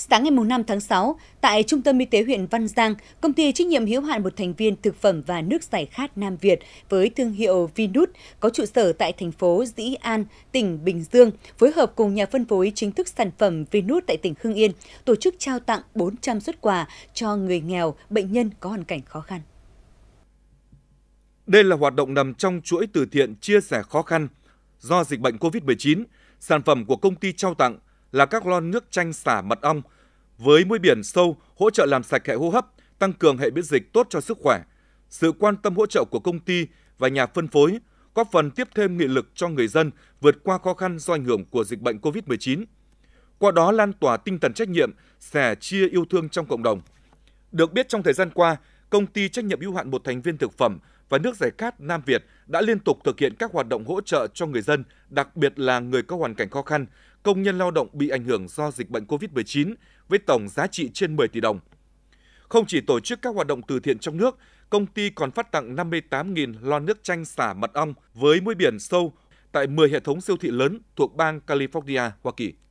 Sáng ngày 5 tháng 6, tại Trung tâm Y tế huyện Văn Giang, công ty trách nhiệm hiếu hạn một thành viên thực phẩm và nước giải khát Nam Việt với thương hiệu Vinut có trụ sở tại thành phố Dĩ An, tỉnh Bình Dương, phối hợp cùng nhà phân phối chính thức sản phẩm Vinut tại tỉnh Hưng Yên, tổ chức trao tặng 400 xuất quà cho người nghèo, bệnh nhân có hoàn cảnh khó khăn. Đây là hoạt động nằm trong chuỗi từ thiện chia sẻ khó khăn do dịch bệnh COVID-19, sản phẩm của công ty trao tặng là các lon nước chanh xả mật ong với muối biển sâu hỗ trợ làm sạch hệ hô hấp, tăng cường hệ miễn dịch tốt cho sức khỏe. Sự quan tâm hỗ trợ của công ty và nhà phân phối có phần tiếp thêm nghị lực cho người dân vượt qua khó khăn do ảnh hưởng của dịch bệnh COVID-19. Qua đó lan tỏa tinh thần trách nhiệm, sẻ chia yêu thương trong cộng đồng. Được biết trong thời gian qua, công ty trách nhiệm hữu hạn một thành viên thực phẩm và nước giải khát Nam Việt đã liên tục thực hiện các hoạt động hỗ trợ cho người dân, đặc biệt là người có hoàn cảnh khó khăn công nhân lao động bị ảnh hưởng do dịch bệnh COVID-19 với tổng giá trị trên 10 tỷ đồng. Không chỉ tổ chức các hoạt động từ thiện trong nước, công ty còn phát tặng 58.000 lon nước chanh xả mật ong với muối biển sâu tại 10 hệ thống siêu thị lớn thuộc bang California, Hoa Kỳ.